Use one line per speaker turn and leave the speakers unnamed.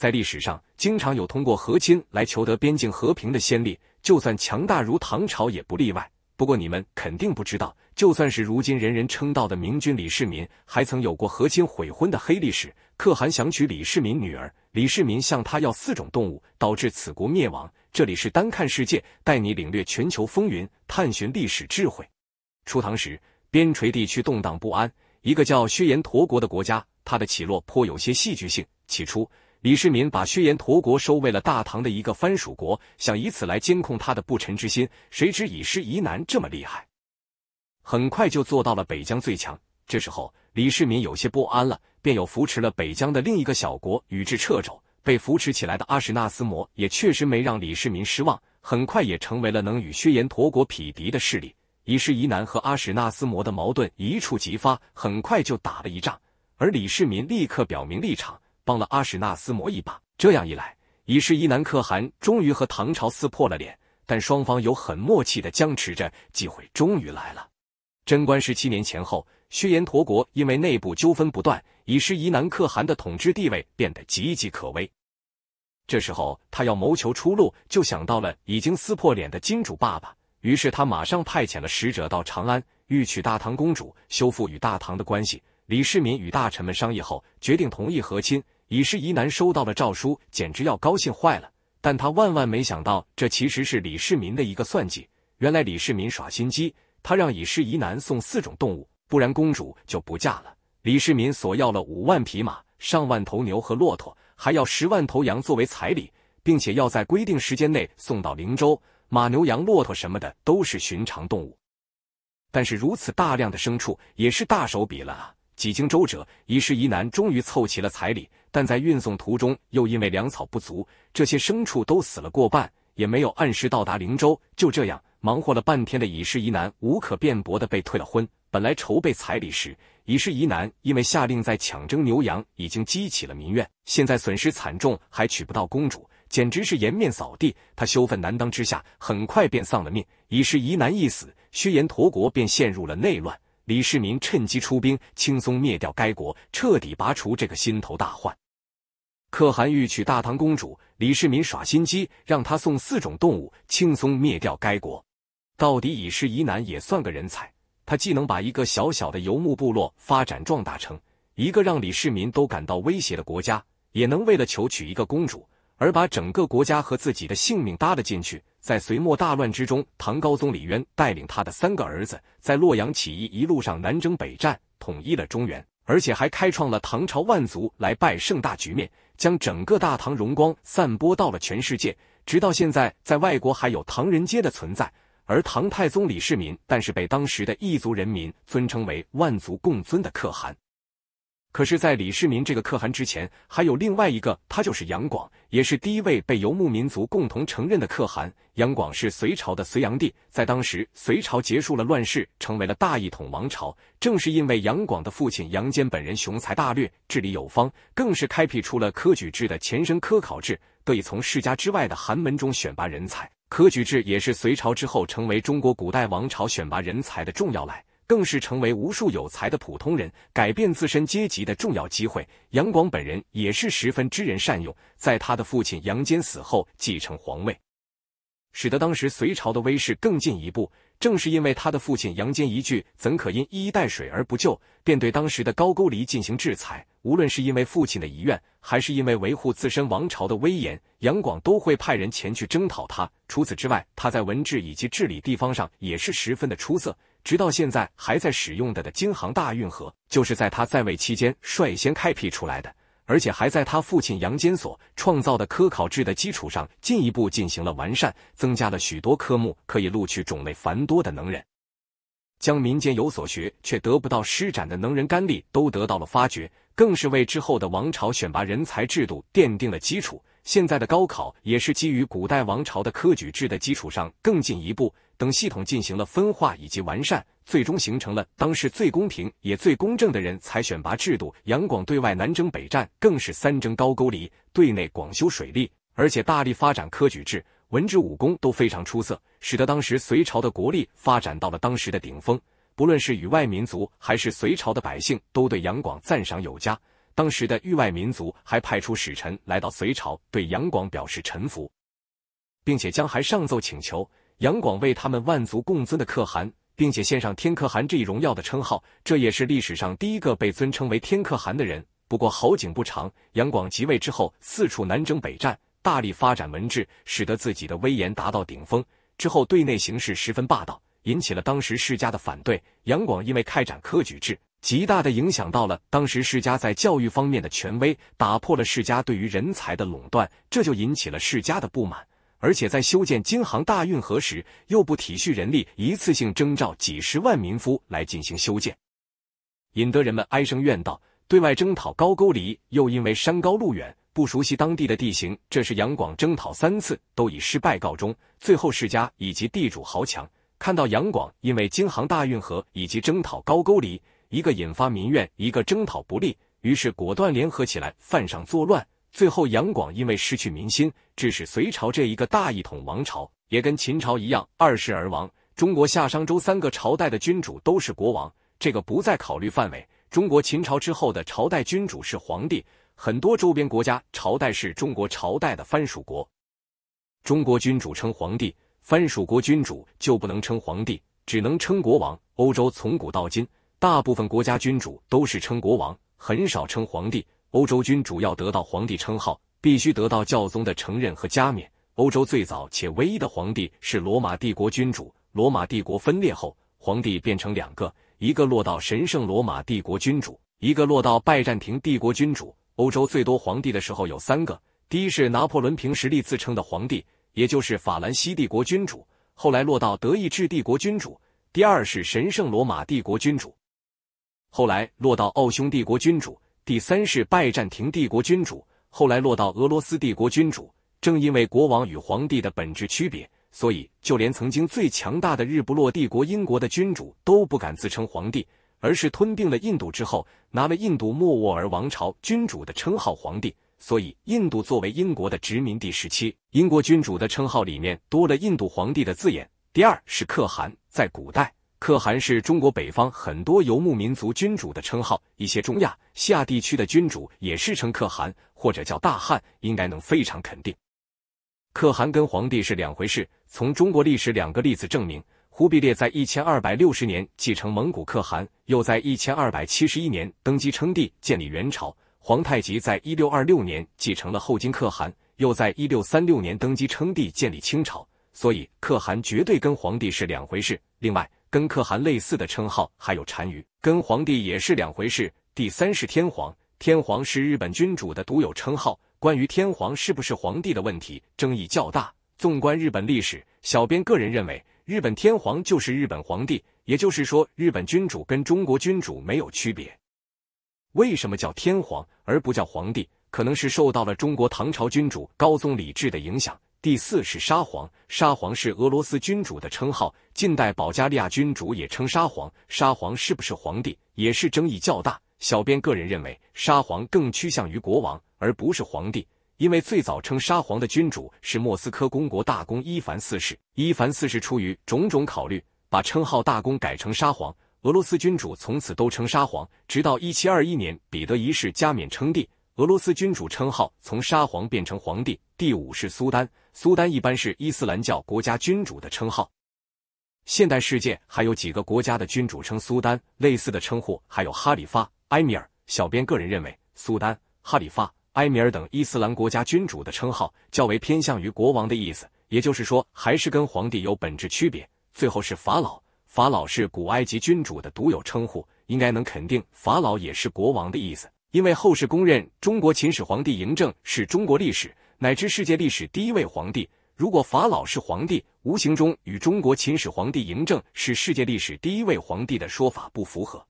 在历史上，经常有通过和亲来求得边境和平的先例，就算强大如唐朝也不例外。不过，你们肯定不知道，就算是如今人人称道的明君李世民，还曾有过和亲悔婚的黑历史。可汗想娶李世民女儿，李世民向他要四种动物，导致此国灭亡。这里是单看世界，带你领略全球风云，探寻历史智慧。初唐时，边陲地区动荡不安，一个叫薛延陀国的国家，它的起落颇有些戏剧性。起初。李世民把薛延陀国收为了大唐的一个藩属国，想以此来监控他的不臣之心。谁知以失疑难这么厉害，很快就做到了北疆最强。这时候李世民有些不安了，便又扶持了北疆的另一个小国与之掣肘。被扶持起来的阿史那斯摩也确实没让李世民失望，很快也成为了能与薛延陀国匹敌的势力。以师疑难和阿史那斯摩的矛盾一触即发，很快就打了一仗。而李世民立刻表明立场。帮了阿史那斯摩一把，这样一来，以是伊南可汗终于和唐朝撕破了脸，但双方有很默契的僵持着。机会终于来了，贞观十七年前后，薛延陀国因为内部纠纷不断，以是伊南可汗的统治地位变得岌岌可危。这时候，他要谋求出路，就想到了已经撕破脸的金主爸爸，于是他马上派遣了使者到长安，欲娶大唐公主，修复与大唐的关系。李世民与大臣们商议后，决定同意和亲。已氏疑难收到了诏书，简直要高兴坏了。但他万万没想到，这其实是李世民的一个算计。原来李世民耍心机，他让已氏疑难送四种动物，不然公主就不嫁了。李世民索要了五万匹马、上万头牛和骆驼，还要十万头羊作为彩礼，并且要在规定时间内送到灵州。马、牛、羊、骆驼什么的都是寻常动物，但是如此大量的牲畜也是大手笔了啊！几经周折，乙氏疑难终于凑齐了彩礼。但在运送途中，又因为粮草不足，这些牲畜都死了过半，也没有按时到达灵州。就这样，忙活了半天的乙氏疑男无可辩驳的被退了婚。本来筹备彩礼时，乙氏疑男因为下令在抢征牛羊，已经激起了民怨。现在损失惨重，还娶不到公主，简直是颜面扫地。他羞愤难当之下，很快便丧了命。乙氏疑男一死，薛延陀国便陷入了内乱。李世民趁机出兵，轻松灭掉该国，彻底拔除这个心头大患。可汗欲娶大唐公主，李世民耍心机，让他送四种动物，轻松灭掉该国。到底已是疑难，也算个人才。他既能把一个小小的游牧部落发展壮大成一个让李世民都感到威胁的国家，也能为了求娶一个公主而把整个国家和自己的性命搭了进去。在隋末大乱之中，唐高宗李渊带领他的三个儿子在洛阳起义，一路上南征北战，统一了中原。而且还开创了唐朝万族来拜盛大局面，将整个大唐荣光散播到了全世界。直到现在，在外国还有唐人街的存在。而唐太宗李世民，但是被当时的异族人民尊称为万族共尊的可汗。可是，在李世民这个可汗之前，还有另外一个，他就是杨广，也是第一位被游牧民族共同承认的可汗。杨广是隋朝的隋炀帝，在当时，隋朝结束了乱世，成为了大一统王朝。正是因为杨广的父亲杨坚本人雄才大略、治理有方，更是开辟出了科举制的前身科考制，得以从世家之外的寒门中选拔人才。科举制也是隋朝之后成为中国古代王朝选拔人才的重要来。更是成为无数有才的普通人改变自身阶级的重要机会。杨广本人也是十分知人善用，在他的父亲杨坚死后继承皇位，使得当时隋朝的威势更进一步。正是因为他的父亲杨坚一句“怎可因衣带水而不救”，便对当时的高句丽进行制裁。无论是因为父亲的遗愿，还是因为维护自身王朝的威严，杨广都会派人前去征讨他。除此之外，他在文治以及治理地方上也是十分的出色。直到现在还在使用的的京杭大运河，就是在他在位期间率先开辟出来的，而且还在他父亲杨坚所创造的科考制的基础上进一步进行了完善，增加了许多科目，可以录取种类繁多的能人，将民间有所学却得不到施展的能人干力都得到了发掘，更是为之后的王朝选拔人才制度奠定了基础。现在的高考也是基于古代王朝的科举制的基础上更进一步，等系统进行了分化以及完善，最终形成了当时最公平也最公正的人才选拔制度。杨广对外南征北战，更是三征高句丽，对内广修水利，而且大力发展科举制，文治武功都非常出色，使得当时隋朝的国力发展到了当时的顶峰。不论是与外民族还是隋朝的百姓，都对杨广赞赏有加。当时的域外民族还派出使臣来到隋朝，对杨广表示臣服，并且将还上奏请求杨广为他们万族共尊的可汗，并且献上“天可汗”这一荣耀的称号。这也是历史上第一个被尊称为“天可汗”的人。不过好景不长，杨广即位之后，四处南征北战，大力发展文治，使得自己的威严达到顶峰。之后对内形势十分霸道，引起了当时世家的反对。杨广因为开展科举制。极大的影响到了当时世家在教育方面的权威，打破了世家对于人才的垄断，这就引起了世家的不满。而且在修建京杭大运河时，又不体恤人力，一次性征召几十万民夫来进行修建，引得人们哀声怨道。对外征讨高句丽，又因为山高路远，不熟悉当地的地形，这是杨广征讨三次都以失败告终。最后，世家以及地主豪强看到杨广因为京杭大运河以及征讨高句丽。一个引发民怨，一个征讨不利，于是果断联合起来犯上作乱。最后杨广因为失去民心，致使隋朝这一个大一统王朝也跟秦朝一样二世而亡。中国夏商周三个朝代的君主都是国王，这个不在考虑范围。中国秦朝之后的朝代君主是皇帝，很多周边国家朝代是中国朝代的藩属国，中国君主称皇帝，藩属国君主就不能称皇帝，只能称国王。欧洲从古到今。大部分国家君主都是称国王，很少称皇帝。欧洲君主要得到皇帝称号，必须得到教宗的承认和加冕。欧洲最早且唯一的皇帝是罗马帝国君主。罗马帝国分裂后，皇帝变成两个，一个落到神圣罗马帝国君主，一个落到拜占庭帝国君主。欧洲最多皇帝的时候有三个：第一是拿破仑凭实力自称的皇帝，也就是法兰西帝国君主，后来落到德意志帝国君主；第二是神圣罗马帝国君主。后来落到奥匈帝国君主，第三世拜占庭帝国君主，后来落到俄罗斯帝国君主。正因为国王与皇帝的本质区别，所以就连曾经最强大的日不落帝国英国的君主都不敢自称皇帝，而是吞并了印度之后，拿了印度莫卧儿王朝君主的称号皇帝。所以印度作为英国的殖民地时期，英国君主的称号里面多了“印度皇帝”的字眼。第二是可汗，在古代。可汗是中国北方很多游牧民族君主的称号，一些中亚、西亚地区的君主也是称可汗或者叫大汗，应该能非常肯定。可汗跟皇帝是两回事。从中国历史两个例子证明：忽必烈在一千二百六十年继承蒙古可汗，又在一千二百七十一年登基称帝，建立元朝；皇太极在一六二六年继承了后金可汗，又在一六三六年登基称帝，建立清朝。所以，可汗绝对跟皇帝是两回事。另外，跟可汗类似的称号还有单于，跟皇帝也是两回事。第三是天皇，天皇是日本君主的独有称号。关于天皇是不是皇帝的问题，争议较大。纵观日本历史，小编个人认为，日本天皇就是日本皇帝，也就是说，日本君主跟中国君主没有区别。为什么叫天皇而不叫皇帝？可能是受到了中国唐朝君主高宗李治的影响。第四是沙皇，沙皇是俄罗斯君主的称号。近代保加利亚君主也称沙皇，沙皇是不是皇帝也是争议较大。小编个人认为，沙皇更趋向于国王而不是皇帝，因为最早称沙皇的君主是莫斯科公国大公伊凡四世。伊凡四世出于种种考虑，把称号大公改成沙皇。俄罗斯君主从此都称沙皇，直到一七二一年彼得一世加冕称帝，俄罗斯君主称号从沙皇变成皇帝。第五是苏丹。苏丹一般是伊斯兰教国家君主的称号。现代世界还有几个国家的君主称苏丹，类似的称呼还有哈里发、埃米尔。小编个人认为，苏丹、哈里发、埃米尔等伊斯兰国家君主的称号较为偏向于国王的意思，也就是说，还是跟皇帝有本质区别。最后是法老，法老是古埃及君主的独有称呼，应该能肯定法老也是国王的意思，因为后世公认中国秦始皇帝嬴政是中国历史。乃至世界历史第一位皇帝，如果法老是皇帝，无形中与中国秦始皇帝嬴政是世界历史第一位皇帝的说法不符合。